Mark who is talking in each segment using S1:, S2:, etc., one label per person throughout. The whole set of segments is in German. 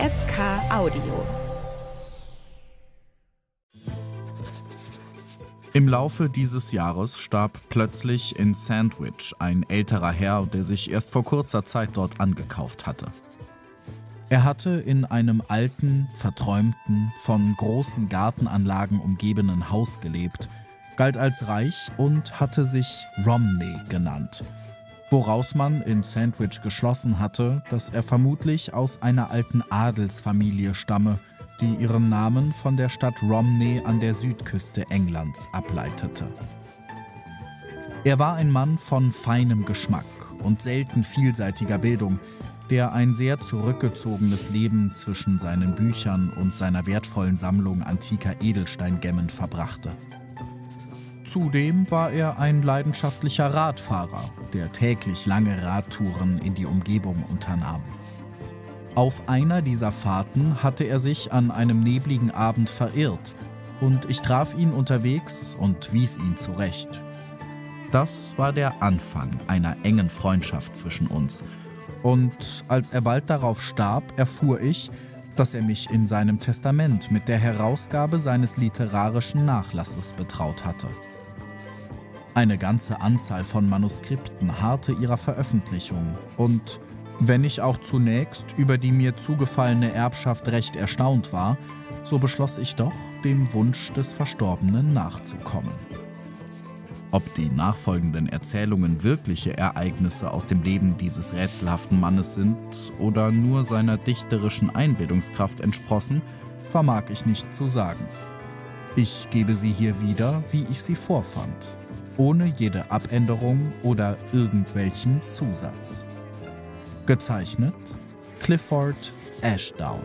S1: SK Audio. Im Laufe dieses Jahres starb plötzlich in Sandwich ein älterer Herr, der sich erst vor kurzer Zeit dort angekauft hatte. Er hatte in einem alten, verträumten, von großen Gartenanlagen umgebenen Haus gelebt, galt als reich und hatte sich Romney genannt woraus man in Sandwich geschlossen hatte, dass er vermutlich aus einer alten Adelsfamilie stamme, die ihren Namen von der Stadt Romney an der Südküste Englands ableitete. Er war ein Mann von feinem Geschmack und selten vielseitiger Bildung, der ein sehr zurückgezogenes Leben zwischen seinen Büchern und seiner wertvollen Sammlung antiker Edelsteingämmen verbrachte. Zudem war er ein leidenschaftlicher Radfahrer der täglich lange Radtouren in die Umgebung unternahm. Auf einer dieser Fahrten hatte er sich an einem nebligen Abend verirrt und ich traf ihn unterwegs und wies ihn zurecht. Das war der Anfang einer engen Freundschaft zwischen uns. Und als er bald darauf starb, erfuhr ich, dass er mich in seinem Testament mit der Herausgabe seines literarischen Nachlasses betraut hatte. Eine ganze Anzahl von Manuskripten harrte ihrer Veröffentlichung und wenn ich auch zunächst über die mir zugefallene Erbschaft recht erstaunt war, so beschloss ich doch, dem Wunsch des Verstorbenen nachzukommen. Ob die nachfolgenden Erzählungen wirkliche Ereignisse aus dem Leben dieses rätselhaften Mannes sind oder nur seiner dichterischen Einbildungskraft entsprossen, vermag ich nicht zu sagen. Ich gebe sie hier wieder, wie ich sie vorfand, ohne jede Abänderung oder irgendwelchen Zusatz. Gezeichnet Clifford Ashdown.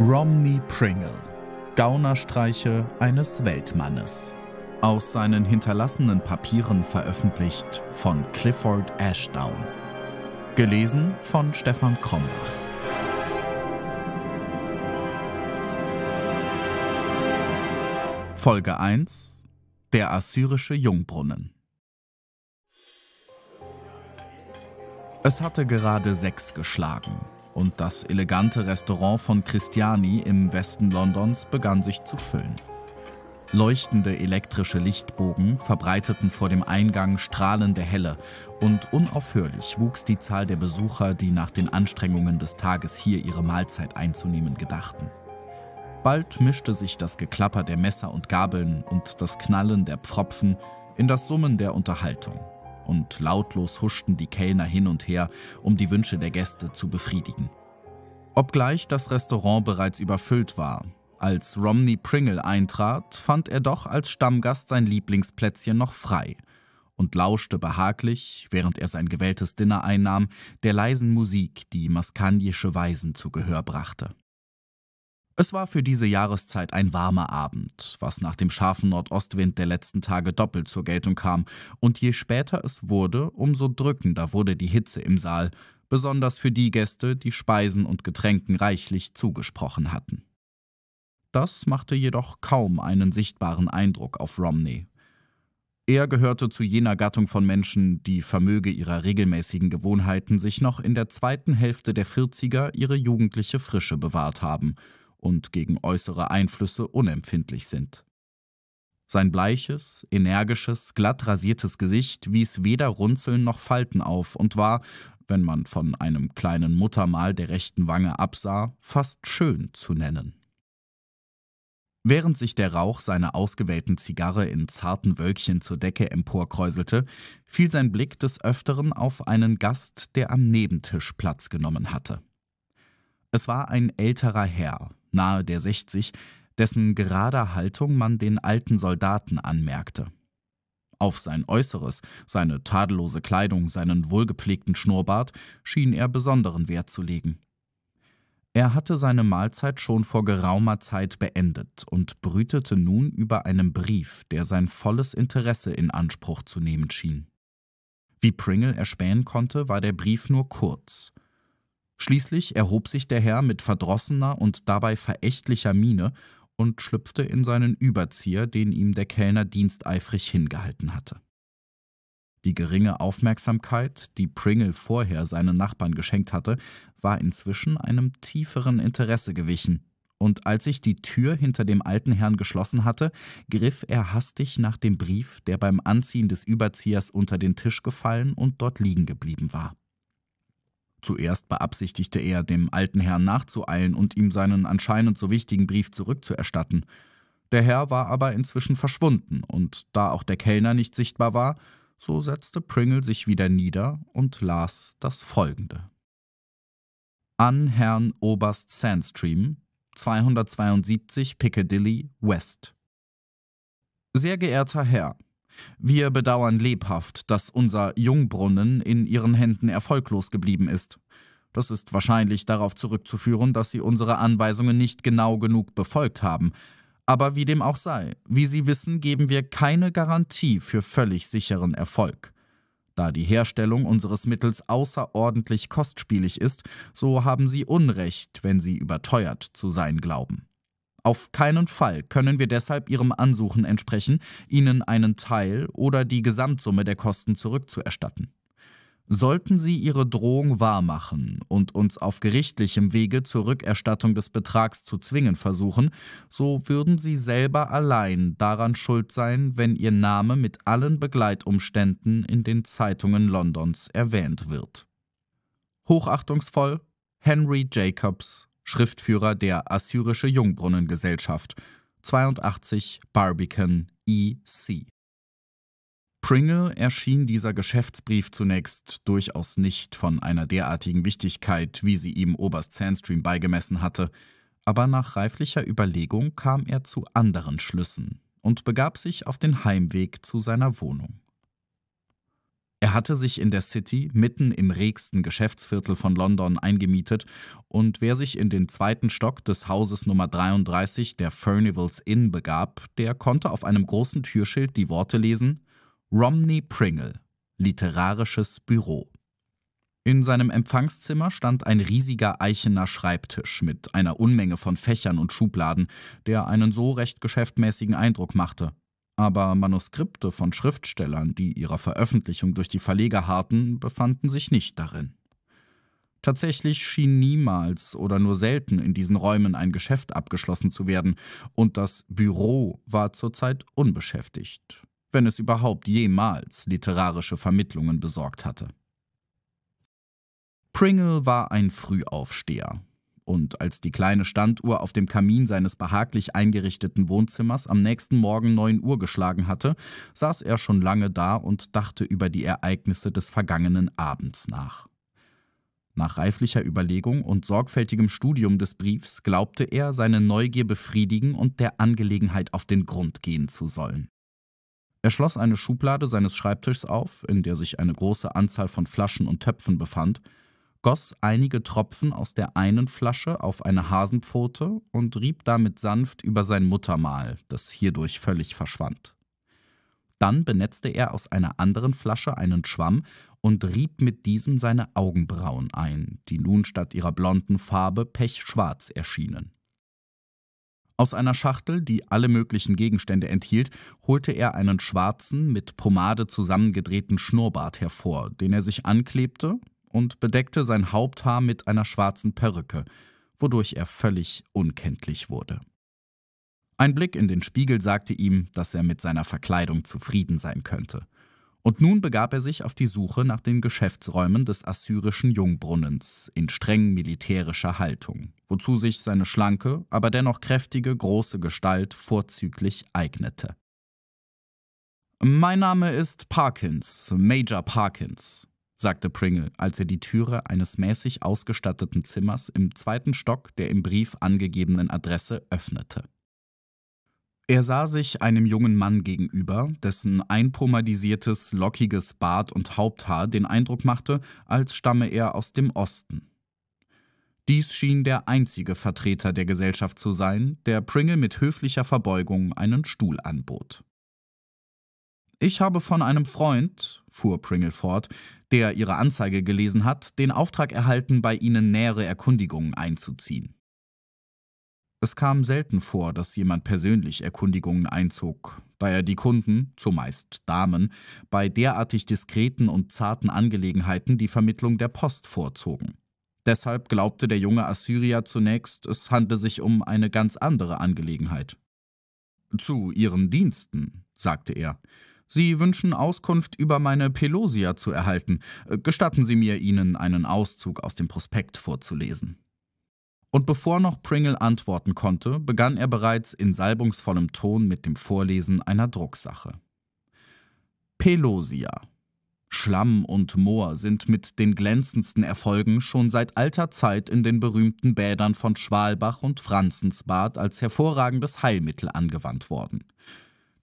S1: Romney Pringle, Gaunerstreiche eines Weltmannes. Aus seinen hinterlassenen Papieren veröffentlicht von Clifford Ashdown. Gelesen von Stefan Krombach. Folge 1 Der assyrische Jungbrunnen Es hatte gerade sechs geschlagen und das elegante Restaurant von Christiani im Westen Londons begann sich zu füllen. Leuchtende elektrische Lichtbogen verbreiteten vor dem Eingang strahlende Helle und unaufhörlich wuchs die Zahl der Besucher, die nach den Anstrengungen des Tages hier ihre Mahlzeit einzunehmen gedachten. Bald mischte sich das Geklapper der Messer und Gabeln und das Knallen der Pfropfen in das Summen der Unterhaltung, und lautlos huschten die Kellner hin und her, um die Wünsche der Gäste zu befriedigen. Obgleich das Restaurant bereits überfüllt war, als Romney Pringle eintrat, fand er doch als Stammgast sein Lieblingsplätzchen noch frei und lauschte behaglich, während er sein gewähltes Dinner einnahm, der leisen Musik, die maskandische Weisen zu Gehör brachte. Es war für diese Jahreszeit ein warmer Abend, was nach dem scharfen Nordostwind der letzten Tage doppelt zur Geltung kam, und je später es wurde, umso drückender wurde die Hitze im Saal, besonders für die Gäste, die Speisen und Getränken reichlich zugesprochen hatten. Das machte jedoch kaum einen sichtbaren Eindruck auf Romney. Er gehörte zu jener Gattung von Menschen, die vermöge ihrer regelmäßigen Gewohnheiten sich noch in der zweiten Hälfte der 40er ihre jugendliche Frische bewahrt haben – und gegen äußere Einflüsse unempfindlich sind. Sein bleiches, energisches, glatt rasiertes Gesicht wies weder Runzeln noch Falten auf und war, wenn man von einem kleinen Muttermal der rechten Wange absah, fast schön zu nennen. Während sich der Rauch seiner ausgewählten Zigarre in zarten Wölkchen zur Decke emporkräuselte, fiel sein Blick des Öfteren auf einen Gast, der am Nebentisch Platz genommen hatte. Es war ein älterer Herr, nahe der 60, dessen gerader Haltung man den alten Soldaten anmerkte. Auf sein Äußeres, seine tadellose Kleidung, seinen wohlgepflegten Schnurrbart schien er besonderen Wert zu legen. Er hatte seine Mahlzeit schon vor geraumer Zeit beendet und brütete nun über einen Brief, der sein volles Interesse in Anspruch zu nehmen schien. Wie Pringle erspähen konnte, war der Brief nur kurz – Schließlich erhob sich der Herr mit verdrossener und dabei verächtlicher Miene und schlüpfte in seinen Überzieher, den ihm der Kellner diensteifrig hingehalten hatte. Die geringe Aufmerksamkeit, die Pringle vorher seinen Nachbarn geschenkt hatte, war inzwischen einem tieferen Interesse gewichen, und als sich die Tür hinter dem alten Herrn geschlossen hatte, griff er hastig nach dem Brief, der beim Anziehen des Überziehers unter den Tisch gefallen und dort liegen geblieben war. Zuerst beabsichtigte er, dem alten Herrn nachzueilen und ihm seinen anscheinend so wichtigen Brief zurückzuerstatten. Der Herr war aber inzwischen verschwunden, und da auch der Kellner nicht sichtbar war, so setzte Pringle sich wieder nieder und las das folgende. An Herrn Oberst Sandstream, 272 Piccadilly West. Sehr geehrter Herr, wir bedauern lebhaft, dass unser Jungbrunnen in Ihren Händen erfolglos geblieben ist. Das ist wahrscheinlich darauf zurückzuführen, dass Sie unsere Anweisungen nicht genau genug befolgt haben. Aber wie dem auch sei, wie Sie wissen, geben wir keine Garantie für völlig sicheren Erfolg. Da die Herstellung unseres Mittels außerordentlich kostspielig ist, so haben Sie Unrecht, wenn Sie überteuert zu sein glauben. Auf keinen Fall können wir deshalb Ihrem Ansuchen entsprechen, Ihnen einen Teil oder die Gesamtsumme der Kosten zurückzuerstatten. Sollten Sie Ihre Drohung wahrmachen und uns auf gerichtlichem Wege zur Rückerstattung des Betrags zu zwingen versuchen, so würden Sie selber allein daran schuld sein, wenn Ihr Name mit allen Begleitumständen in den Zeitungen Londons erwähnt wird. Hochachtungsvoll Henry Jacobs Schriftführer der Assyrische Jungbrunnengesellschaft, 82 Barbican E.C. Pringle erschien dieser Geschäftsbrief zunächst durchaus nicht von einer derartigen Wichtigkeit, wie sie ihm Oberst Sandstream beigemessen hatte, aber nach reiflicher Überlegung kam er zu anderen Schlüssen und begab sich auf den Heimweg zu seiner Wohnung. Er hatte sich in der City, mitten im regsten Geschäftsviertel von London, eingemietet und wer sich in den zweiten Stock des Hauses Nummer 33 der Furnivals Inn begab, der konnte auf einem großen Türschild die Worte lesen: Romney Pringle, literarisches Büro. In seinem Empfangszimmer stand ein riesiger eichener Schreibtisch mit einer Unmenge von Fächern und Schubladen, der einen so recht geschäftmäßigen Eindruck machte. Aber Manuskripte von Schriftstellern, die ihrer Veröffentlichung durch die Verleger harrten, befanden sich nicht darin. Tatsächlich schien niemals oder nur selten in diesen Räumen ein Geschäft abgeschlossen zu werden, und das Büro war zurzeit unbeschäftigt, wenn es überhaupt jemals literarische Vermittlungen besorgt hatte. Pringle war ein Frühaufsteher, und als die kleine Standuhr auf dem Kamin seines behaglich eingerichteten Wohnzimmers am nächsten Morgen neun Uhr geschlagen hatte, saß er schon lange da und dachte über die Ereignisse des vergangenen Abends nach. Nach reiflicher Überlegung und sorgfältigem Studium des Briefs glaubte er, seine Neugier befriedigen und der Angelegenheit auf den Grund gehen zu sollen. Er schloss eine Schublade seines Schreibtischs auf, in der sich eine große Anzahl von Flaschen und Töpfen befand, goss einige Tropfen aus der einen Flasche auf eine Hasenpfote und rieb damit sanft über sein Muttermal, das hierdurch völlig verschwand. Dann benetzte er aus einer anderen Flasche einen Schwamm und rieb mit diesem seine Augenbrauen ein, die nun statt ihrer blonden Farbe pechschwarz erschienen. Aus einer Schachtel, die alle möglichen Gegenstände enthielt, holte er einen schwarzen, mit Pomade zusammengedrehten Schnurrbart hervor, den er sich anklebte, und bedeckte sein Haupthaar mit einer schwarzen Perücke, wodurch er völlig unkenntlich wurde. Ein Blick in den Spiegel sagte ihm, dass er mit seiner Verkleidung zufrieden sein könnte. Und nun begab er sich auf die Suche nach den Geschäftsräumen des assyrischen Jungbrunnens in streng militärischer Haltung, wozu sich seine schlanke, aber dennoch kräftige, große Gestalt vorzüglich eignete. Mein Name ist Parkins, Major Parkins, sagte Pringle, als er die Türe eines mäßig ausgestatteten Zimmers im zweiten Stock der im Brief angegebenen Adresse öffnete. Er sah sich einem jungen Mann gegenüber, dessen einpomadisiertes, lockiges Bart und Haupthaar den Eindruck machte, als stamme er aus dem Osten. Dies schien der einzige Vertreter der Gesellschaft zu sein, der Pringle mit höflicher Verbeugung einen Stuhl anbot. Ich habe von einem Freund, fuhr Pringle fort, der ihre Anzeige gelesen hat, den Auftrag erhalten, bei ihnen nähere Erkundigungen einzuziehen. Es kam selten vor, dass jemand persönlich Erkundigungen einzog, da er die Kunden, zumeist Damen, bei derartig diskreten und zarten Angelegenheiten die Vermittlung der Post vorzogen. Deshalb glaubte der junge Assyrier zunächst, es handle sich um eine ganz andere Angelegenheit. Zu Ihren Diensten, sagte er, Sie wünschen Auskunft über meine Pelosia zu erhalten. Äh, gestatten Sie mir, Ihnen einen Auszug aus dem Prospekt vorzulesen. Und bevor noch Pringle antworten konnte, begann er bereits in salbungsvollem Ton mit dem Vorlesen einer Drucksache. Pelosia. Schlamm und Moor sind mit den glänzendsten Erfolgen schon seit alter Zeit in den berühmten Bädern von Schwalbach und Franzensbad als hervorragendes Heilmittel angewandt worden.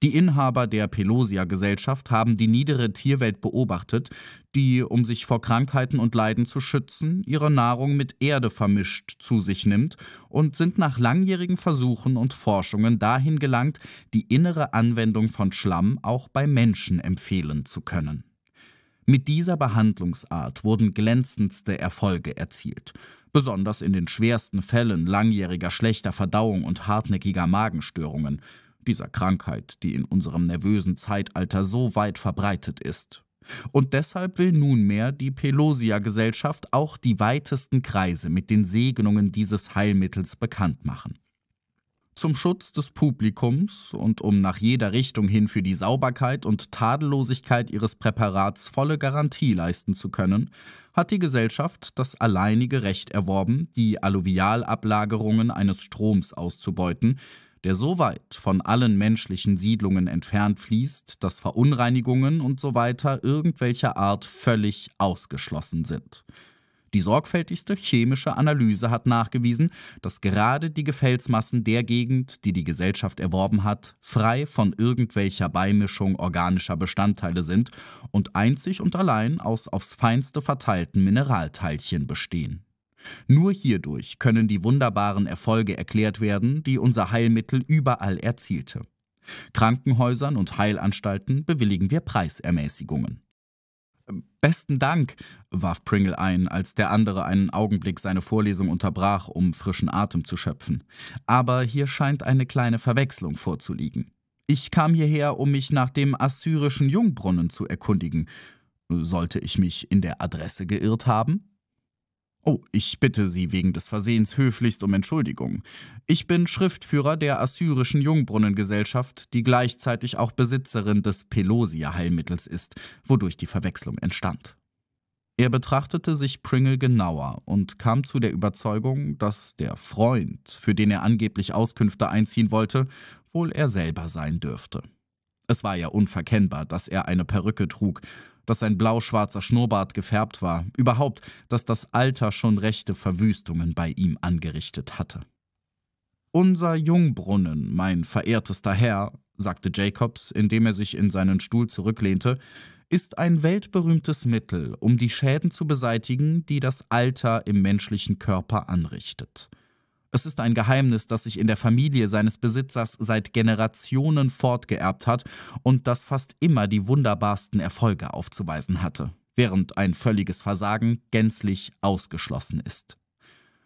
S1: Die Inhaber der Pelosia-Gesellschaft haben die niedere Tierwelt beobachtet, die, um sich vor Krankheiten und Leiden zu schützen, ihre Nahrung mit Erde vermischt zu sich nimmt und sind nach langjährigen Versuchen und Forschungen dahin gelangt, die innere Anwendung von Schlamm auch bei Menschen empfehlen zu können. Mit dieser Behandlungsart wurden glänzendste Erfolge erzielt. Besonders in den schwersten Fällen langjähriger schlechter Verdauung und hartnäckiger Magenstörungen dieser Krankheit, die in unserem nervösen Zeitalter so weit verbreitet ist. Und deshalb will nunmehr die Pelosia-Gesellschaft auch die weitesten Kreise mit den Segnungen dieses Heilmittels bekannt machen. Zum Schutz des Publikums und um nach jeder Richtung hin für die Sauberkeit und Tadellosigkeit ihres Präparats volle Garantie leisten zu können, hat die Gesellschaft das alleinige Recht erworben, die Alluvialablagerungen eines Stroms auszubeuten, der so weit von allen menschlichen Siedlungen entfernt fließt, dass Verunreinigungen und so weiter irgendwelcher Art völlig ausgeschlossen sind. Die sorgfältigste chemische Analyse hat nachgewiesen, dass gerade die Gefällsmassen der Gegend, die die Gesellschaft erworben hat, frei von irgendwelcher Beimischung organischer Bestandteile sind und einzig und allein aus aufs Feinste verteilten Mineralteilchen bestehen. Nur hierdurch können die wunderbaren Erfolge erklärt werden, die unser Heilmittel überall erzielte. Krankenhäusern und Heilanstalten bewilligen wir Preisermäßigungen. Besten Dank, warf Pringle ein, als der andere einen Augenblick seine Vorlesung unterbrach, um frischen Atem zu schöpfen. Aber hier scheint eine kleine Verwechslung vorzuliegen. Ich kam hierher, um mich nach dem assyrischen Jungbrunnen zu erkundigen. Sollte ich mich in der Adresse geirrt haben? Oh, ich bitte Sie wegen des Versehens höflichst um Entschuldigung. Ich bin Schriftführer der Assyrischen Jungbrunnengesellschaft, die gleichzeitig auch Besitzerin des Pelosia-Heilmittels ist, wodurch die Verwechslung entstand. Er betrachtete sich Pringle genauer und kam zu der Überzeugung, dass der Freund, für den er angeblich Auskünfte einziehen wollte, wohl er selber sein dürfte. Es war ja unverkennbar, dass er eine Perücke trug, dass sein blauschwarzer Schnurrbart gefärbt war, überhaupt, dass das Alter schon rechte Verwüstungen bei ihm angerichtet hatte. Unser Jungbrunnen, mein verehrtester Herr, sagte Jacobs, indem er sich in seinen Stuhl zurücklehnte, ist ein weltberühmtes Mittel, um die Schäden zu beseitigen, die das Alter im menschlichen Körper anrichtet. Es ist ein Geheimnis, das sich in der Familie seines Besitzers seit Generationen fortgeerbt hat und das fast immer die wunderbarsten Erfolge aufzuweisen hatte, während ein völliges Versagen gänzlich ausgeschlossen ist.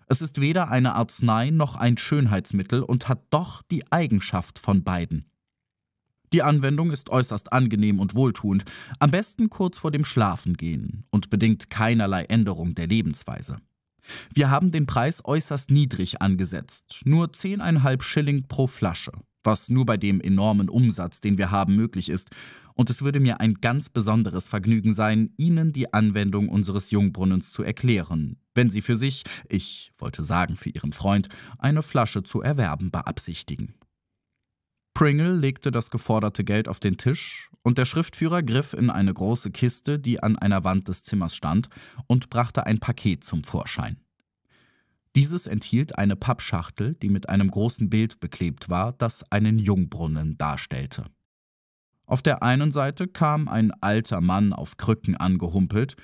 S1: Es ist weder eine Arznei noch ein Schönheitsmittel und hat doch die Eigenschaft von beiden. Die Anwendung ist äußerst angenehm und wohltuend, am besten kurz vor dem Schlafengehen und bedingt keinerlei Änderung der Lebensweise. Wir haben den Preis äußerst niedrig angesetzt, nur 10,5 Schilling pro Flasche, was nur bei dem enormen Umsatz, den wir haben, möglich ist, und es würde mir ein ganz besonderes Vergnügen sein, Ihnen die Anwendung unseres Jungbrunnens zu erklären, wenn Sie für sich, ich wollte sagen für Ihren Freund, eine Flasche zu erwerben beabsichtigen. Pringle legte das geforderte Geld auf den Tisch und der Schriftführer griff in eine große Kiste, die an einer Wand des Zimmers stand, und brachte ein Paket zum Vorschein. Dieses enthielt eine Pappschachtel, die mit einem großen Bild beklebt war, das einen Jungbrunnen darstellte. Auf der einen Seite kam ein alter Mann auf Krücken angehumpelt,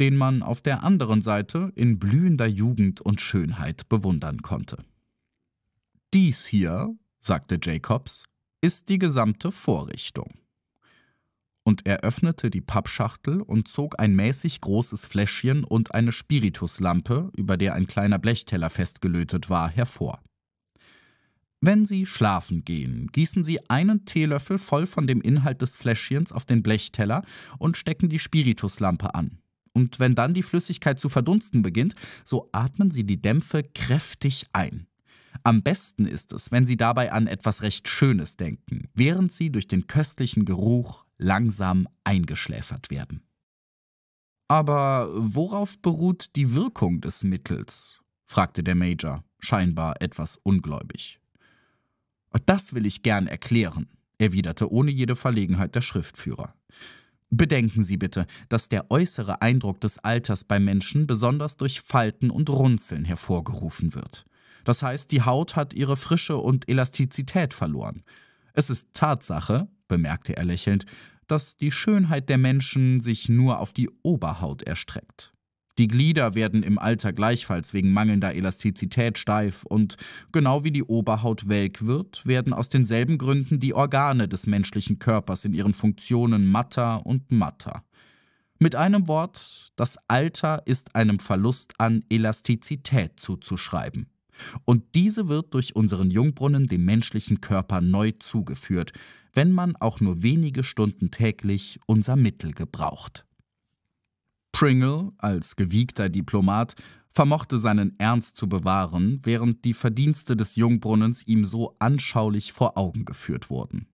S1: den man auf der anderen Seite in blühender Jugend und Schönheit bewundern konnte. Dies hier, sagte Jacobs, ist die gesamte Vorrichtung. Und er öffnete die Pappschachtel und zog ein mäßig großes Fläschchen und eine Spirituslampe, über der ein kleiner Blechteller festgelötet war, hervor. Wenn Sie schlafen gehen, gießen Sie einen Teelöffel voll von dem Inhalt des Fläschchens auf den Blechteller und stecken die Spirituslampe an. Und wenn dann die Flüssigkeit zu verdunsten beginnt, so atmen Sie die Dämpfe kräftig ein. Am besten ist es, wenn Sie dabei an etwas recht Schönes denken, während Sie durch den köstlichen Geruch langsam eingeschläfert werden. Aber worauf beruht die Wirkung des Mittels? fragte der Major, scheinbar etwas ungläubig. Das will ich gern erklären, erwiderte ohne jede Verlegenheit der Schriftführer. Bedenken Sie bitte, dass der äußere Eindruck des Alters bei Menschen besonders durch Falten und Runzeln hervorgerufen wird. Das heißt, die Haut hat ihre Frische und Elastizität verloren. Es ist Tatsache, bemerkte er lächelnd, dass die Schönheit der Menschen sich nur auf die Oberhaut erstreckt. Die Glieder werden im Alter gleichfalls wegen mangelnder Elastizität steif und genau wie die Oberhaut welk wird, werden aus denselben Gründen die Organe des menschlichen Körpers in ihren Funktionen matter und matter. Mit einem Wort, das Alter ist einem Verlust an Elastizität zuzuschreiben. Und diese wird durch unseren Jungbrunnen dem menschlichen Körper neu zugeführt, wenn man auch nur wenige Stunden täglich unser Mittel gebraucht. Pringle, als gewiegter Diplomat, vermochte seinen Ernst zu bewahren, während die Verdienste des Jungbrunnens ihm so anschaulich vor Augen geführt wurden.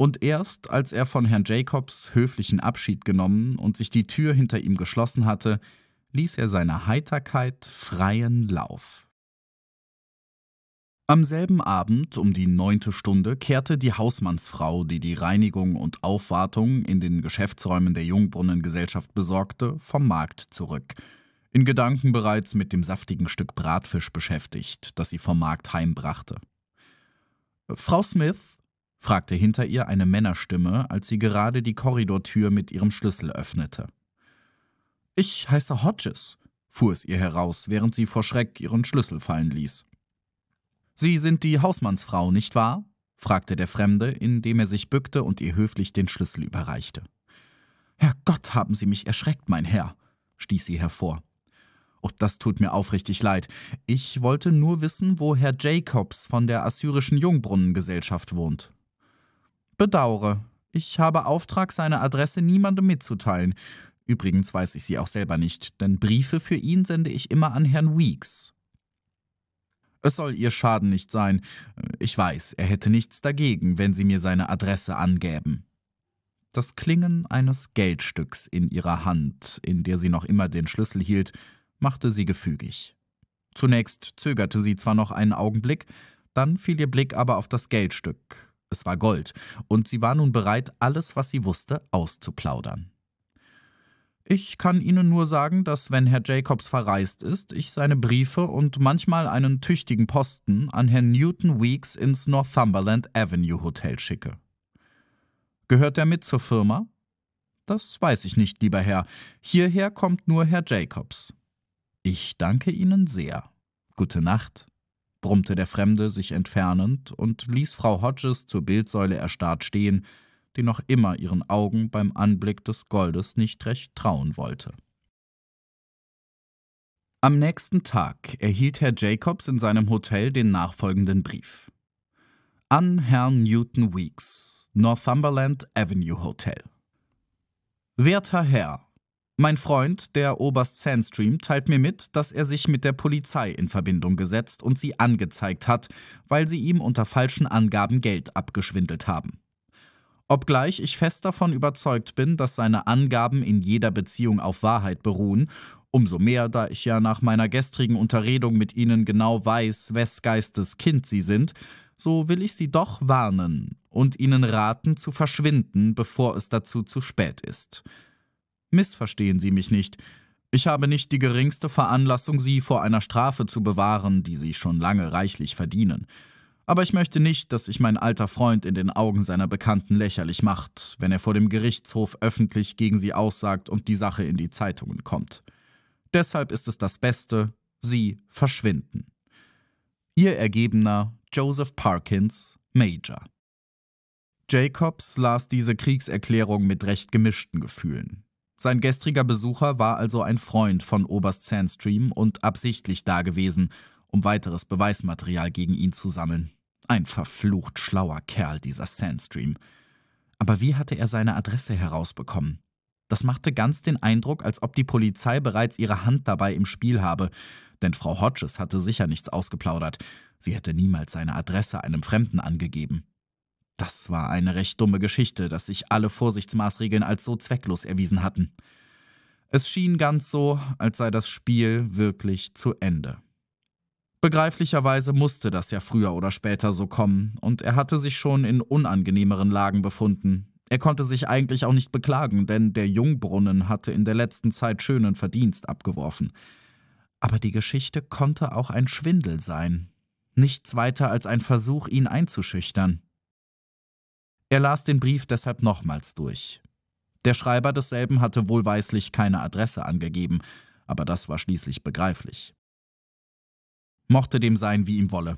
S1: Und erst als er von Herrn Jacobs höflichen Abschied genommen und sich die Tür hinter ihm geschlossen hatte, ließ er seiner Heiterkeit freien Lauf. Am selben Abend um die neunte Stunde kehrte die Hausmannsfrau, die die Reinigung und Aufwartung in den Geschäftsräumen der Jungbrunnengesellschaft besorgte, vom Markt zurück. In Gedanken bereits mit dem saftigen Stück Bratfisch beschäftigt, das sie vom Markt heimbrachte. Frau Smith? fragte hinter ihr eine Männerstimme, als sie gerade die Korridortür mit ihrem Schlüssel öffnete. Ich heiße Hodges, fuhr es ihr heraus, während sie vor Schreck ihren Schlüssel fallen ließ. Sie sind die Hausmannsfrau, nicht wahr? fragte der Fremde, indem er sich bückte und ihr höflich den Schlüssel überreichte. Herrgott, haben Sie mich erschreckt, mein Herr, stieß sie hervor. Oh, das tut mir aufrichtig leid. Ich wollte nur wissen, wo Herr Jacobs von der assyrischen Jungbrunnengesellschaft wohnt. Bedauere, ich habe Auftrag, seine Adresse niemandem mitzuteilen. Übrigens weiß ich sie auch selber nicht, denn Briefe für ihn sende ich immer an Herrn Weeks. Das soll ihr Schaden nicht sein. Ich weiß, er hätte nichts dagegen, wenn sie mir seine Adresse angäben. Das Klingen eines Geldstücks in ihrer Hand, in der sie noch immer den Schlüssel hielt, machte sie gefügig. Zunächst zögerte sie zwar noch einen Augenblick, dann fiel ihr Blick aber auf das Geldstück. Es war Gold, und sie war nun bereit, alles, was sie wusste, auszuplaudern. Ich kann Ihnen nur sagen, dass wenn Herr Jacobs verreist ist, ich seine Briefe und manchmal einen tüchtigen Posten an Herrn Newton Weeks ins Northumberland Avenue Hotel schicke. Gehört er mit zur Firma? Das weiß ich nicht, lieber Herr. Hierher kommt nur Herr Jacobs. Ich danke Ihnen sehr. Gute Nacht, brummte der Fremde sich entfernend und ließ Frau Hodges zur Bildsäule erstarrt stehen, die noch immer ihren Augen beim Anblick des Goldes nicht recht trauen wollte. Am nächsten Tag erhielt Herr Jacobs in seinem Hotel den nachfolgenden Brief. An Herrn Newton Weeks, Northumberland Avenue Hotel. Werter Herr, mein Freund, der Oberst Sandstream, teilt mir mit, dass er sich mit der Polizei in Verbindung gesetzt und sie angezeigt hat, weil sie ihm unter falschen Angaben Geld abgeschwindelt haben. Obgleich ich fest davon überzeugt bin, dass seine Angaben in jeder Beziehung auf Wahrheit beruhen, umso mehr, da ich ja nach meiner gestrigen Unterredung mit Ihnen genau weiß, wes Geistes Kind Sie sind, so will ich Sie doch warnen und Ihnen raten, zu verschwinden, bevor es dazu zu spät ist. Missverstehen Sie mich nicht. Ich habe nicht die geringste Veranlassung, Sie vor einer Strafe zu bewahren, die Sie schon lange reichlich verdienen aber ich möchte nicht, dass sich mein alter Freund in den Augen seiner Bekannten lächerlich macht, wenn er vor dem Gerichtshof öffentlich gegen sie aussagt und die Sache in die Zeitungen kommt. Deshalb ist es das Beste, sie verschwinden. Ihr Ergebener Joseph Parkins, Major. Jacobs las diese Kriegserklärung mit recht gemischten Gefühlen. Sein gestriger Besucher war also ein Freund von Oberst Sandstream und absichtlich dagewesen, um weiteres Beweismaterial gegen ihn zu sammeln. Ein verflucht schlauer Kerl, dieser Sandstream. Aber wie hatte er seine Adresse herausbekommen? Das machte ganz den Eindruck, als ob die Polizei bereits ihre Hand dabei im Spiel habe, denn Frau Hodges hatte sicher nichts ausgeplaudert, sie hätte niemals seine Adresse einem Fremden angegeben. Das war eine recht dumme Geschichte, dass sich alle Vorsichtsmaßregeln als so zwecklos erwiesen hatten. Es schien ganz so, als sei das Spiel wirklich zu Ende. Begreiflicherweise musste das ja früher oder später so kommen, und er hatte sich schon in unangenehmeren Lagen befunden. Er konnte sich eigentlich auch nicht beklagen, denn der Jungbrunnen hatte in der letzten Zeit schönen Verdienst abgeworfen. Aber die Geschichte konnte auch ein Schwindel sein, nichts weiter als ein Versuch, ihn einzuschüchtern. Er las den Brief deshalb nochmals durch. Der Schreiber desselben hatte wohlweislich keine Adresse angegeben, aber das war schließlich begreiflich. Mochte dem sein, wie ihm wolle.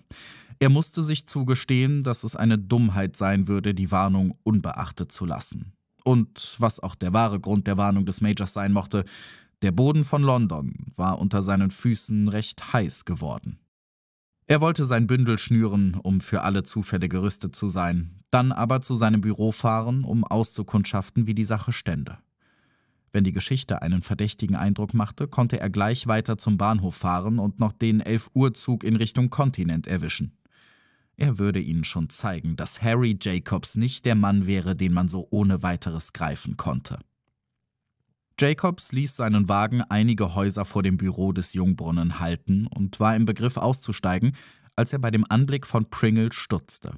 S1: Er musste sich zugestehen, dass es eine Dummheit sein würde, die Warnung unbeachtet zu lassen. Und was auch der wahre Grund der Warnung des Majors sein mochte, der Boden von London war unter seinen Füßen recht heiß geworden. Er wollte sein Bündel schnüren, um für alle Zufälle gerüstet zu sein, dann aber zu seinem Büro fahren, um auszukundschaften, wie die Sache stände. Wenn die Geschichte einen verdächtigen Eindruck machte, konnte er gleich weiter zum Bahnhof fahren und noch den 11 Uhr Zug in Richtung Kontinent erwischen. Er würde ihnen schon zeigen, dass Harry Jacobs nicht der Mann wäre, den man so ohne weiteres greifen konnte. Jacobs ließ seinen Wagen einige Häuser vor dem Büro des Jungbrunnen halten und war im Begriff auszusteigen, als er bei dem Anblick von Pringle stutzte.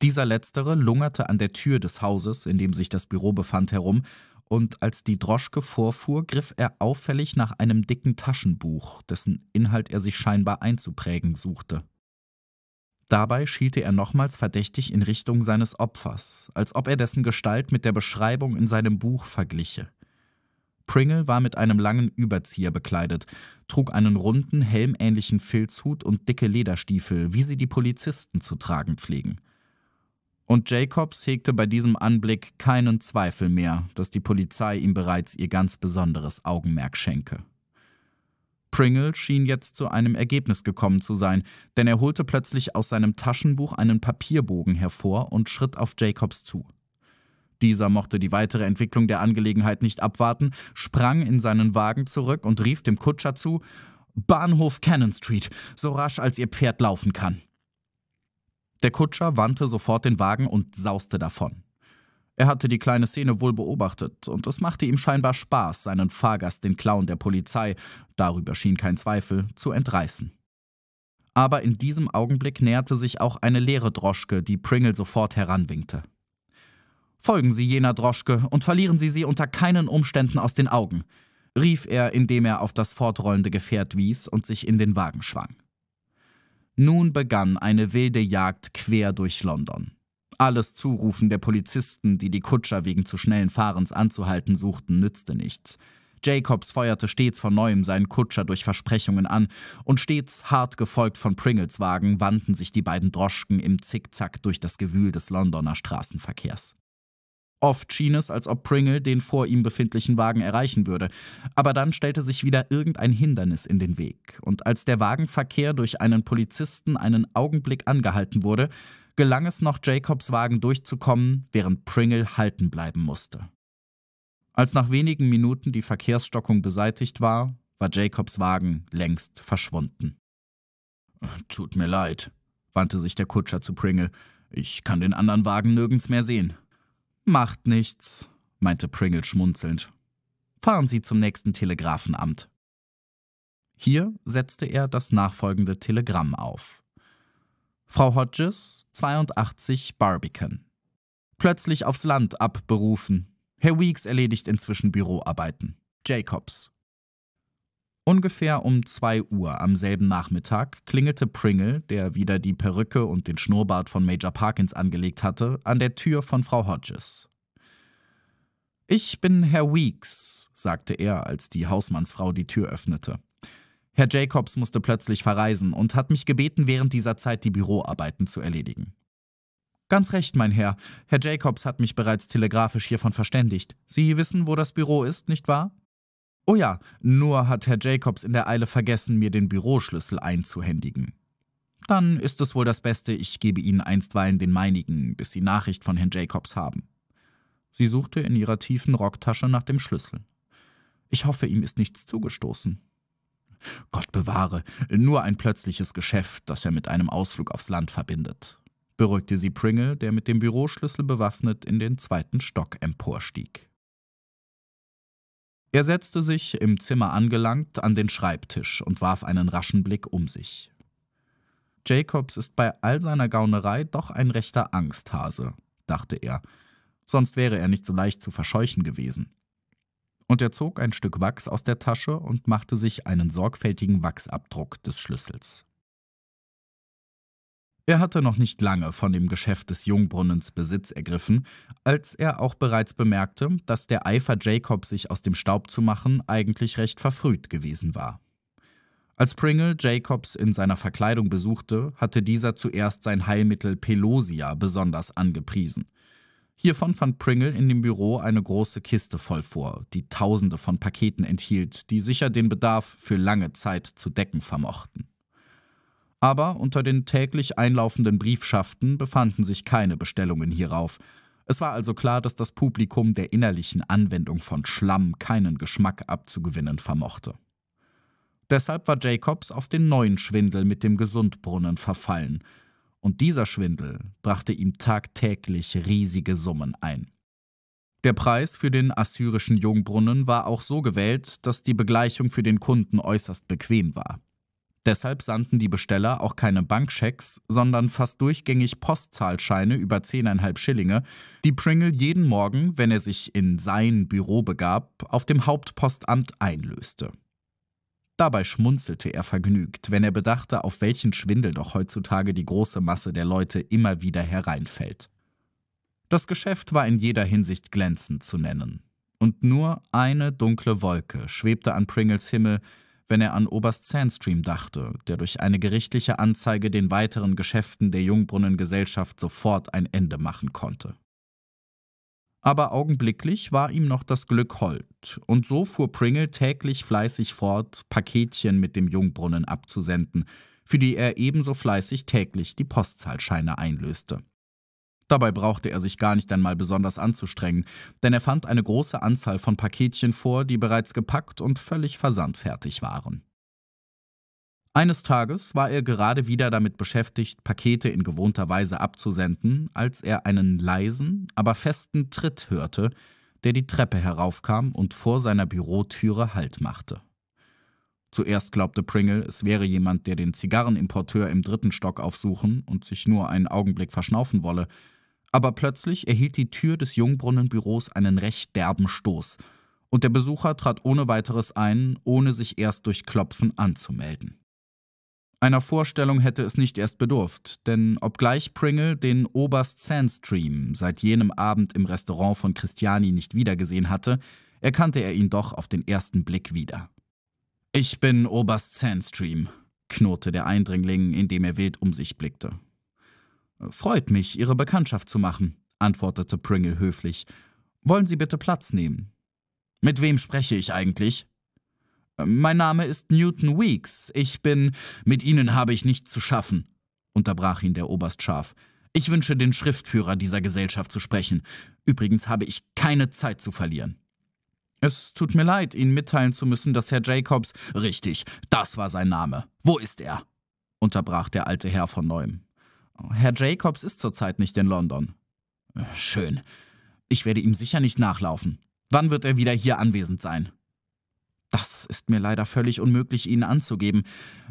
S1: Dieser letztere lungerte an der Tür des Hauses, in dem sich das Büro befand, herum und als die Droschke vorfuhr, griff er auffällig nach einem dicken Taschenbuch, dessen Inhalt er sich scheinbar einzuprägen suchte. Dabei schielte er nochmals verdächtig in Richtung seines Opfers, als ob er dessen Gestalt mit der Beschreibung in seinem Buch vergliche. Pringle war mit einem langen Überzieher bekleidet, trug einen runden, helmähnlichen Filzhut und dicke Lederstiefel, wie sie die Polizisten zu tragen pflegen. Und Jacobs hegte bei diesem Anblick keinen Zweifel mehr, dass die Polizei ihm bereits ihr ganz besonderes Augenmerk schenke. Pringle schien jetzt zu einem Ergebnis gekommen zu sein, denn er holte plötzlich aus seinem Taschenbuch einen Papierbogen hervor und schritt auf Jacobs zu. Dieser mochte die weitere Entwicklung der Angelegenheit nicht abwarten, sprang in seinen Wagen zurück und rief dem Kutscher zu Bahnhof Cannon Street, so rasch als ihr Pferd laufen kann. Der Kutscher wandte sofort den Wagen und sauste davon. Er hatte die kleine Szene wohl beobachtet, und es machte ihm scheinbar Spaß, seinen Fahrgast den Clown der Polizei, darüber schien kein Zweifel, zu entreißen. Aber in diesem Augenblick näherte sich auch eine leere Droschke, die Pringle sofort heranwinkte. Folgen Sie jener Droschke und verlieren Sie sie unter keinen Umständen aus den Augen, rief er, indem er auf das fortrollende Gefährt wies und sich in den Wagen schwang. Nun begann eine wilde Jagd quer durch London. Alles Zurufen der Polizisten, die die Kutscher wegen zu schnellen Fahrens anzuhalten suchten, nützte nichts. Jacobs feuerte stets von neuem seinen Kutscher durch Versprechungen an, und stets hart gefolgt von Pringles Wagen wandten sich die beiden Droschken im Zickzack durch das Gewühl des Londoner Straßenverkehrs. Oft schien es, als ob Pringle den vor ihm befindlichen Wagen erreichen würde, aber dann stellte sich wieder irgendein Hindernis in den Weg, und als der Wagenverkehr durch einen Polizisten einen Augenblick angehalten wurde, gelang es noch Jacobs Wagen durchzukommen, während Pringle halten bleiben musste. Als nach wenigen Minuten die Verkehrsstockung beseitigt war, war Jacobs Wagen längst verschwunden. Tut mir leid, wandte sich der Kutscher zu Pringle, ich kann den anderen Wagen nirgends mehr sehen. Macht nichts, meinte Pringle schmunzelnd. Fahren Sie zum nächsten Telegrafenamt. Hier setzte er das nachfolgende Telegramm auf. Frau Hodges, 82 Barbican. Plötzlich aufs Land abberufen. Herr Weeks erledigt inzwischen Büroarbeiten. Jacobs, Ungefähr um 2 Uhr am selben Nachmittag klingelte Pringle, der wieder die Perücke und den Schnurrbart von Major Parkins angelegt hatte, an der Tür von Frau Hodges. Ich bin Herr Weeks, sagte er, als die Hausmannsfrau die Tür öffnete. Herr Jacobs musste plötzlich verreisen und hat mich gebeten, während dieser Zeit die Büroarbeiten zu erledigen. Ganz recht, mein Herr. Herr Jacobs hat mich bereits telegrafisch hiervon verständigt. Sie wissen, wo das Büro ist, nicht wahr? Oh ja, nur hat Herr Jacobs in der Eile vergessen, mir den Büroschlüssel einzuhändigen. Dann ist es wohl das Beste, ich gebe Ihnen einstweilen den meinigen, bis Sie Nachricht von Herrn Jacobs haben. Sie suchte in ihrer tiefen Rocktasche nach dem Schlüssel. Ich hoffe, ihm ist nichts zugestoßen. Gott bewahre, nur ein plötzliches Geschäft, das er mit einem Ausflug aufs Land verbindet, beruhigte sie Pringle, der mit dem Büroschlüssel bewaffnet in den zweiten Stock emporstieg. Er setzte sich, im Zimmer angelangt, an den Schreibtisch und warf einen raschen Blick um sich. Jacobs ist bei all seiner Gaunerei doch ein rechter Angsthase, dachte er, sonst wäre er nicht so leicht zu verscheuchen gewesen. Und er zog ein Stück Wachs aus der Tasche und machte sich einen sorgfältigen Wachsabdruck des Schlüssels. Er hatte noch nicht lange von dem Geschäft des Jungbrunnens Besitz ergriffen, als er auch bereits bemerkte, dass der Eifer Jacob, sich aus dem Staub zu machen, eigentlich recht verfrüht gewesen war. Als Pringle Jacobs in seiner Verkleidung besuchte, hatte dieser zuerst sein Heilmittel Pelosia besonders angepriesen. Hiervon fand Pringle in dem Büro eine große Kiste voll vor, die tausende von Paketen enthielt, die sicher den Bedarf für lange Zeit zu decken vermochten aber unter den täglich einlaufenden Briefschaften befanden sich keine Bestellungen hierauf. Es war also klar, dass das Publikum der innerlichen Anwendung von Schlamm keinen Geschmack abzugewinnen vermochte. Deshalb war Jacobs auf den neuen Schwindel mit dem Gesundbrunnen verfallen, und dieser Schwindel brachte ihm tagtäglich riesige Summen ein. Der Preis für den assyrischen Jungbrunnen war auch so gewählt, dass die Begleichung für den Kunden äußerst bequem war. Deshalb sandten die Besteller auch keine Bankschecks, sondern fast durchgängig Postzahlscheine über 10,5 Schillinge, die Pringle jeden Morgen, wenn er sich in sein Büro begab, auf dem Hauptpostamt einlöste. Dabei schmunzelte er vergnügt, wenn er bedachte, auf welchen Schwindel doch heutzutage die große Masse der Leute immer wieder hereinfällt. Das Geschäft war in jeder Hinsicht glänzend zu nennen. Und nur eine dunkle Wolke schwebte an Pringles Himmel, wenn er an Oberst Sandstream dachte, der durch eine gerichtliche Anzeige den weiteren Geschäften der Jungbrunnen Gesellschaft sofort ein Ende machen konnte. Aber augenblicklich war ihm noch das Glück hold, und so fuhr Pringle täglich fleißig fort, Paketchen mit dem Jungbrunnen abzusenden, für die er ebenso fleißig täglich die Postzahlscheine einlöste. Dabei brauchte er sich gar nicht einmal besonders anzustrengen, denn er fand eine große Anzahl von Paketchen vor, die bereits gepackt und völlig versandfertig waren. Eines Tages war er gerade wieder damit beschäftigt, Pakete in gewohnter Weise abzusenden, als er einen leisen, aber festen Tritt hörte, der die Treppe heraufkam und vor seiner Bürotüre Halt machte. Zuerst glaubte Pringle, es wäre jemand, der den Zigarrenimporteur im dritten Stock aufsuchen und sich nur einen Augenblick verschnaufen wolle, aber plötzlich erhielt die Tür des Jungbrunnenbüros einen recht derben Stoß, und der Besucher trat ohne weiteres ein, ohne sich erst durch Klopfen anzumelden. Einer Vorstellung hätte es nicht erst bedurft, denn obgleich Pringle den Oberst Sandstream seit jenem Abend im Restaurant von Christiani nicht wiedergesehen hatte, erkannte er ihn doch auf den ersten Blick wieder. Ich bin Oberst Sandstream, knurrte der Eindringling, indem er wild um sich blickte. Freut mich, Ihre Bekanntschaft zu machen, antwortete Pringle höflich. Wollen Sie bitte Platz nehmen? Mit wem spreche ich eigentlich? Mein Name ist Newton Weeks. Ich bin. Mit Ihnen habe ich nichts zu schaffen, unterbrach ihn der Oberst scharf. Ich wünsche, den Schriftführer dieser Gesellschaft zu sprechen. Übrigens habe ich keine Zeit zu verlieren. Es tut mir leid, Ihnen mitteilen zu müssen, dass Herr Jacobs. Richtig, das war sein Name. Wo ist er? unterbrach der alte Herr von neuem. Herr Jacobs ist zurzeit nicht in London. Äh, schön. Ich werde ihm sicher nicht nachlaufen. Wann wird er wieder hier anwesend sein? Das ist mir leider völlig unmöglich, Ihnen anzugeben.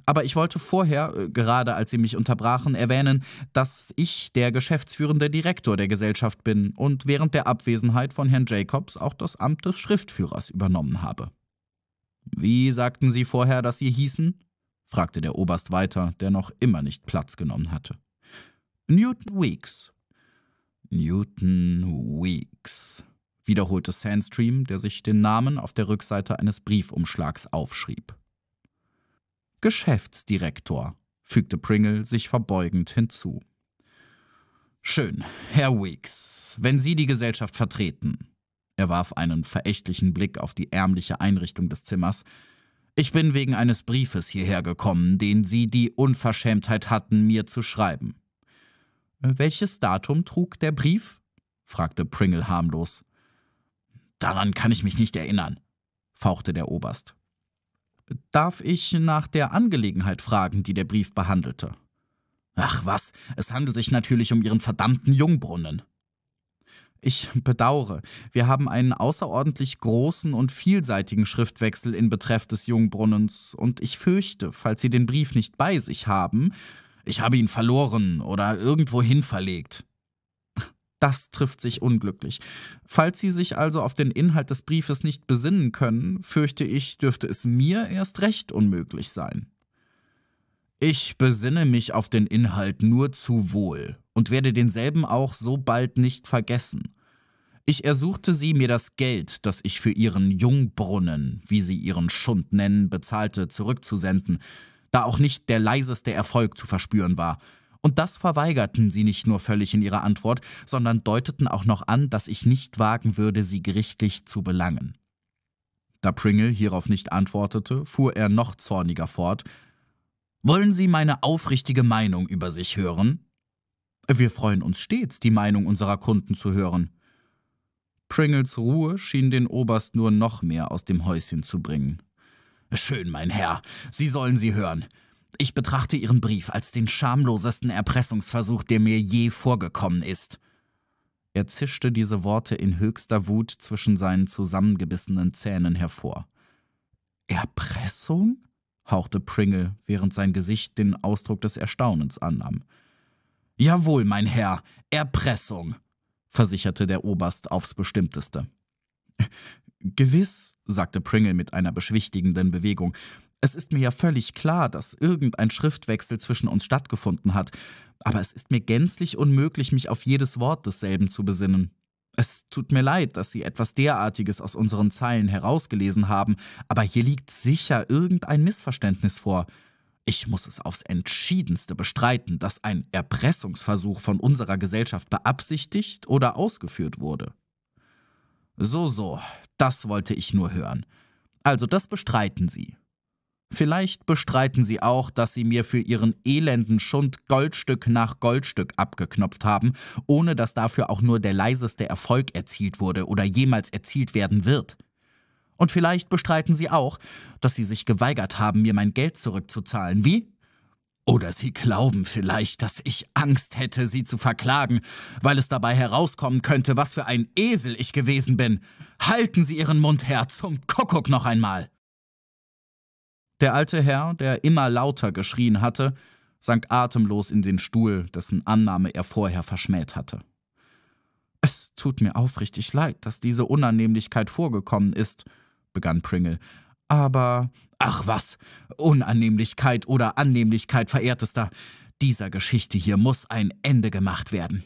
S1: Aber ich wollte vorher, äh, gerade als Sie mich unterbrachen, erwähnen, dass ich der geschäftsführende Direktor der Gesellschaft bin und während der Abwesenheit von Herrn Jacobs auch das Amt des Schriftführers übernommen habe. Wie sagten Sie vorher, dass Sie hießen? fragte der Oberst weiter, der noch immer nicht Platz genommen hatte. Newton Weeks. Newton Weeks, wiederholte Sandstream, der sich den Namen auf der Rückseite eines Briefumschlags aufschrieb. Geschäftsdirektor, fügte Pringle sich verbeugend hinzu. Schön, Herr Weeks, wenn Sie die Gesellschaft vertreten. Er warf einen verächtlichen Blick auf die ärmliche Einrichtung des Zimmers. Ich bin wegen eines Briefes hierher gekommen, den Sie die Unverschämtheit hatten, mir zu schreiben. Welches Datum trug der Brief? fragte Pringle harmlos. Daran kann ich mich nicht erinnern, fauchte der Oberst. Darf ich nach der Angelegenheit fragen, die der Brief behandelte? Ach was, es handelt sich natürlich um Ihren verdammten Jungbrunnen. Ich bedauere, wir haben einen außerordentlich großen und vielseitigen Schriftwechsel in Betreff des Jungbrunnens, und ich fürchte, falls Sie den Brief nicht bei sich haben, ich habe ihn verloren oder irgendwohin verlegt. Das trifft sich unglücklich. Falls Sie sich also auf den Inhalt des Briefes nicht besinnen können, fürchte ich, dürfte es mir erst recht unmöglich sein. Ich besinne mich auf den Inhalt nur zu wohl und werde denselben auch so bald nicht vergessen. Ich ersuchte sie, mir das Geld, das ich für ihren Jungbrunnen, wie sie ihren Schund nennen, bezahlte, zurückzusenden, da auch nicht der leiseste Erfolg zu verspüren war. Und das verweigerten sie nicht nur völlig in ihrer Antwort, sondern deuteten auch noch an, dass ich nicht wagen würde, sie gerichtlich zu belangen. Da Pringle hierauf nicht antwortete, fuhr er noch zorniger fort. Wollen Sie meine aufrichtige Meinung über sich hören? Wir freuen uns stets, die Meinung unserer Kunden zu hören. Pringles Ruhe schien den Oberst nur noch mehr aus dem Häuschen zu bringen. Schön, mein Herr, Sie sollen sie hören. Ich betrachte Ihren Brief als den schamlosesten Erpressungsversuch, der mir je vorgekommen ist. Er zischte diese Worte in höchster Wut zwischen seinen zusammengebissenen Zähnen hervor. Erpressung? hauchte Pringle, während sein Gesicht den Ausdruck des Erstaunens annahm. Jawohl, mein Herr, Erpressung, versicherte der Oberst aufs bestimmteste. Gewiss, sagte Pringle mit einer beschwichtigenden Bewegung. Es ist mir ja völlig klar, dass irgendein Schriftwechsel zwischen uns stattgefunden hat, aber es ist mir gänzlich unmöglich, mich auf jedes Wort desselben zu besinnen. Es tut mir leid, dass Sie etwas derartiges aus unseren Zeilen herausgelesen haben, aber hier liegt sicher irgendein Missverständnis vor. Ich muss es aufs entschiedenste bestreiten, dass ein Erpressungsversuch von unserer Gesellschaft beabsichtigt oder ausgeführt wurde. So, so, das wollte ich nur hören. Also das bestreiten Sie. Vielleicht bestreiten Sie auch, dass Sie mir für Ihren elenden Schund Goldstück nach Goldstück abgeknopft haben, ohne dass dafür auch nur der leiseste Erfolg erzielt wurde oder jemals erzielt werden wird. Und vielleicht bestreiten Sie auch, dass Sie sich geweigert haben, mir mein Geld zurückzuzahlen. Wie? Oder Sie glauben vielleicht, dass ich Angst hätte, Sie zu verklagen, weil es dabei herauskommen könnte, was für ein Esel ich gewesen bin. Halten Sie Ihren Mund, her zum Kuckuck noch einmal. Der alte Herr, der immer lauter geschrien hatte, sank atemlos in den Stuhl, dessen Annahme er vorher verschmäht hatte. Es tut mir aufrichtig leid, dass diese Unannehmlichkeit vorgekommen ist, begann Pringle, aber ach was, Unannehmlichkeit oder Annehmlichkeit, verehrtester, dieser Geschichte hier muss ein Ende gemacht werden.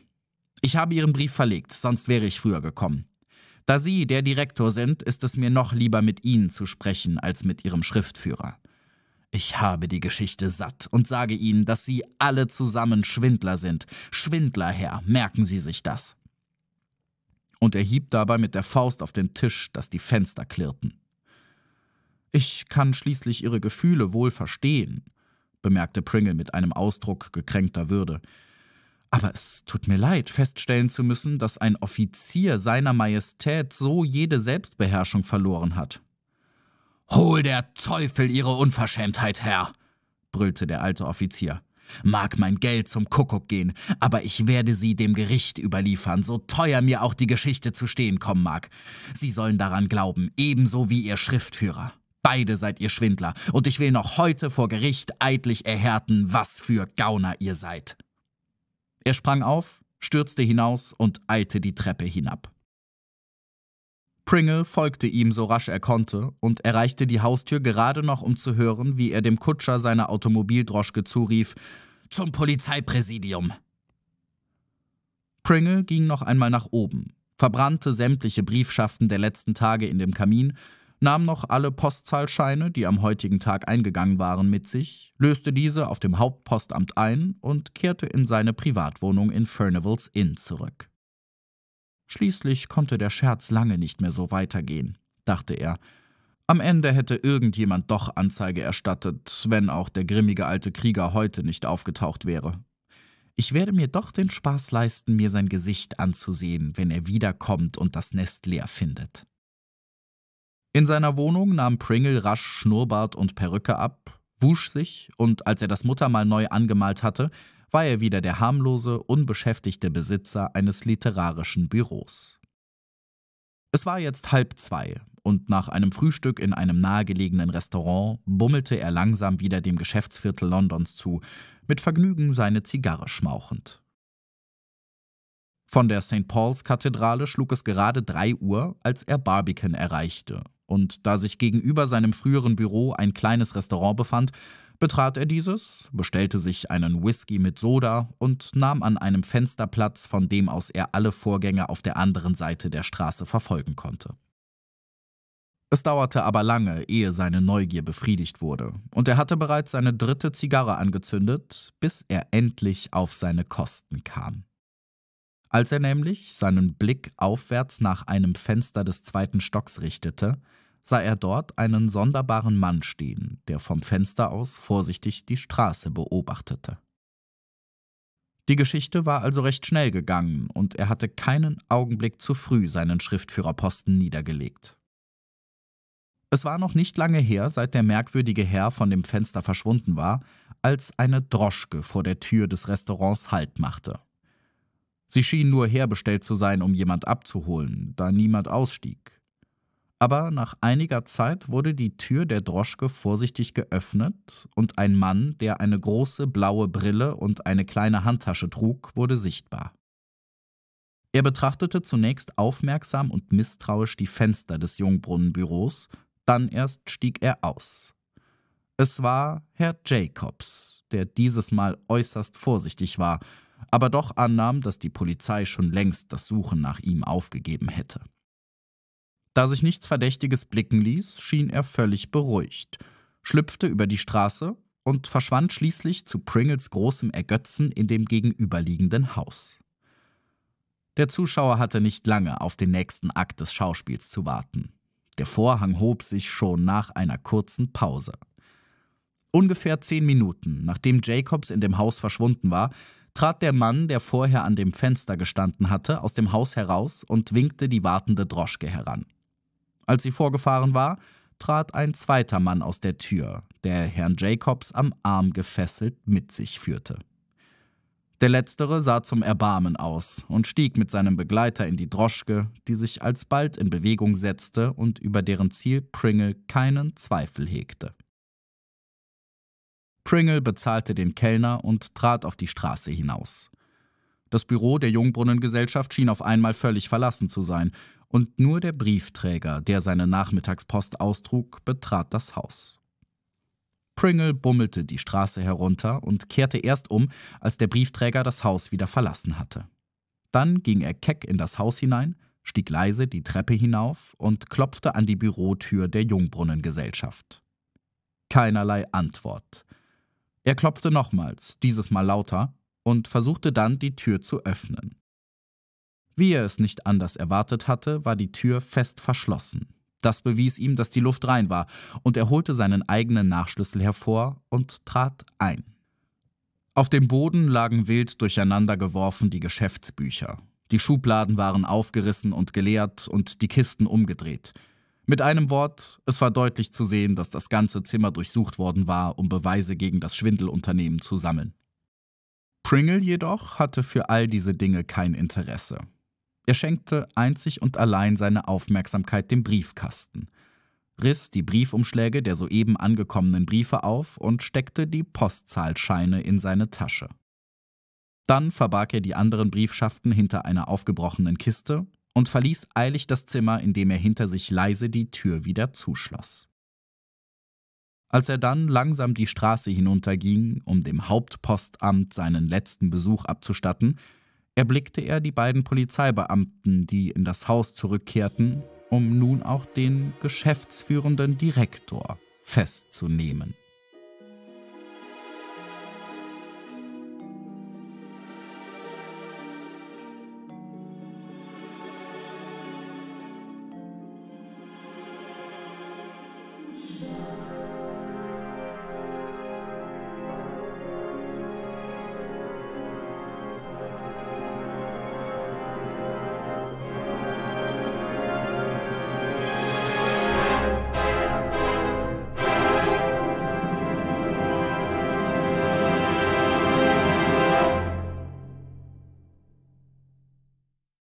S1: Ich habe Ihren Brief verlegt, sonst wäre ich früher gekommen. Da Sie der Direktor sind, ist es mir noch lieber mit Ihnen zu sprechen als mit Ihrem Schriftführer. Ich habe die Geschichte satt und sage Ihnen, dass Sie alle zusammen Schwindler sind. Schwindler, Herr, merken Sie sich das. Und er hieb dabei mit der Faust auf den Tisch, dass die Fenster klirrten. Ich kann schließlich Ihre Gefühle wohl verstehen, bemerkte Pringle mit einem Ausdruck gekränkter Würde. Aber es tut mir leid, feststellen zu müssen, dass ein Offizier seiner Majestät so jede Selbstbeherrschung verloren hat. Hol der Teufel Ihre Unverschämtheit her, brüllte der alte Offizier. Mag mein Geld zum Kuckuck gehen, aber ich werde sie dem Gericht überliefern, so teuer mir auch die Geschichte zu stehen kommen mag. Sie sollen daran glauben, ebenso wie ihr Schriftführer. Beide seid ihr Schwindler, und ich will noch heute vor Gericht eidlich erhärten, was für Gauner ihr seid. Er sprang auf, stürzte hinaus und eilte die Treppe hinab. Pringle folgte ihm so rasch er konnte und erreichte die Haustür gerade noch, um zu hören, wie er dem Kutscher seiner Automobildroschke zurief: Zum Polizeipräsidium! Pringle ging noch einmal nach oben, verbrannte sämtliche Briefschaften der letzten Tage in dem Kamin, nahm noch alle Postzahlscheine, die am heutigen Tag eingegangen waren, mit sich, löste diese auf dem Hauptpostamt ein und kehrte in seine Privatwohnung in Furnivals Inn zurück. Schließlich konnte der Scherz lange nicht mehr so weitergehen, dachte er. Am Ende hätte irgendjemand doch Anzeige erstattet, wenn auch der grimmige alte Krieger heute nicht aufgetaucht wäre. Ich werde mir doch den Spaß leisten, mir sein Gesicht anzusehen, wenn er wiederkommt und das Nest leer findet. In seiner Wohnung nahm Pringle rasch Schnurrbart und Perücke ab, wusch sich und als er das Muttermal neu angemalt hatte, war er wieder der harmlose, unbeschäftigte Besitzer eines literarischen Büros. Es war jetzt halb zwei und nach einem Frühstück in einem nahegelegenen Restaurant bummelte er langsam wieder dem Geschäftsviertel Londons zu, mit Vergnügen seine Zigarre schmauchend. Von der St. Paul's Kathedrale schlug es gerade drei Uhr, als er Barbican erreichte und da sich gegenüber seinem früheren Büro ein kleines Restaurant befand, betrat er dieses, bestellte sich einen Whisky mit Soda und nahm an einem Fenster Platz, von dem aus er alle Vorgänge auf der anderen Seite der Straße verfolgen konnte. Es dauerte aber lange, ehe seine Neugier befriedigt wurde, und er hatte bereits seine dritte Zigarre angezündet, bis er endlich auf seine Kosten kam. Als er nämlich seinen Blick aufwärts nach einem Fenster des zweiten Stocks richtete, sah er dort einen sonderbaren Mann stehen, der vom Fenster aus vorsichtig die Straße beobachtete. Die Geschichte war also recht schnell gegangen, und er hatte keinen Augenblick zu früh seinen Schriftführerposten niedergelegt. Es war noch nicht lange her, seit der merkwürdige Herr von dem Fenster verschwunden war, als eine Droschke vor der Tür des Restaurants Halt machte. Sie schien nur herbestellt zu sein, um jemand abzuholen, da niemand ausstieg aber nach einiger Zeit wurde die Tür der Droschke vorsichtig geöffnet und ein Mann, der eine große blaue Brille und eine kleine Handtasche trug, wurde sichtbar. Er betrachtete zunächst aufmerksam und misstrauisch die Fenster des Jungbrunnenbüros, dann erst stieg er aus. Es war Herr Jacobs, der dieses Mal äußerst vorsichtig war, aber doch annahm, dass die Polizei schon längst das Suchen nach ihm aufgegeben hätte. Da sich nichts Verdächtiges blicken ließ, schien er völlig beruhigt, schlüpfte über die Straße und verschwand schließlich zu Pringles großem Ergötzen in dem gegenüberliegenden Haus. Der Zuschauer hatte nicht lange auf den nächsten Akt des Schauspiels zu warten. Der Vorhang hob sich schon nach einer kurzen Pause. Ungefähr zehn Minuten, nachdem Jacobs in dem Haus verschwunden war, trat der Mann, der vorher an dem Fenster gestanden hatte, aus dem Haus heraus und winkte die wartende Droschke heran. Als sie vorgefahren war, trat ein zweiter Mann aus der Tür, der Herrn Jacobs am Arm gefesselt mit sich führte. Der letztere sah zum Erbarmen aus und stieg mit seinem Begleiter in die Droschke, die sich alsbald in Bewegung setzte und über deren Ziel Pringle keinen Zweifel hegte. Pringle bezahlte den Kellner und trat auf die Straße hinaus. Das Büro der Jungbrunnengesellschaft schien auf einmal völlig verlassen zu sein, und nur der Briefträger, der seine Nachmittagspost austrug, betrat das Haus. Pringle bummelte die Straße herunter und kehrte erst um, als der Briefträger das Haus wieder verlassen hatte. Dann ging er keck in das Haus hinein, stieg leise die Treppe hinauf und klopfte an die Bürotür der Jungbrunnengesellschaft. Keinerlei Antwort. Er klopfte nochmals, dieses Mal lauter, und versuchte dann, die Tür zu öffnen. Wie er es nicht anders erwartet hatte, war die Tür fest verschlossen. Das bewies ihm, dass die Luft rein war, und er holte seinen eigenen Nachschlüssel hervor und trat ein. Auf dem Boden lagen wild durcheinandergeworfen die Geschäftsbücher. Die Schubladen waren aufgerissen und geleert und die Kisten umgedreht. Mit einem Wort, es war deutlich zu sehen, dass das ganze Zimmer durchsucht worden war, um Beweise gegen das Schwindelunternehmen zu sammeln. Pringle jedoch hatte für all diese Dinge kein Interesse. Er schenkte einzig und allein seine Aufmerksamkeit dem Briefkasten, riss die Briefumschläge der soeben angekommenen Briefe auf und steckte die Postzahlscheine in seine Tasche. Dann verbarg er die anderen Briefschaften hinter einer aufgebrochenen Kiste und verließ eilig das Zimmer, indem er hinter sich leise die Tür wieder zuschloss. Als er dann langsam die Straße hinunterging, um dem Hauptpostamt seinen letzten Besuch abzustatten, erblickte er die beiden Polizeibeamten, die in das Haus zurückkehrten, um nun auch den geschäftsführenden Direktor festzunehmen.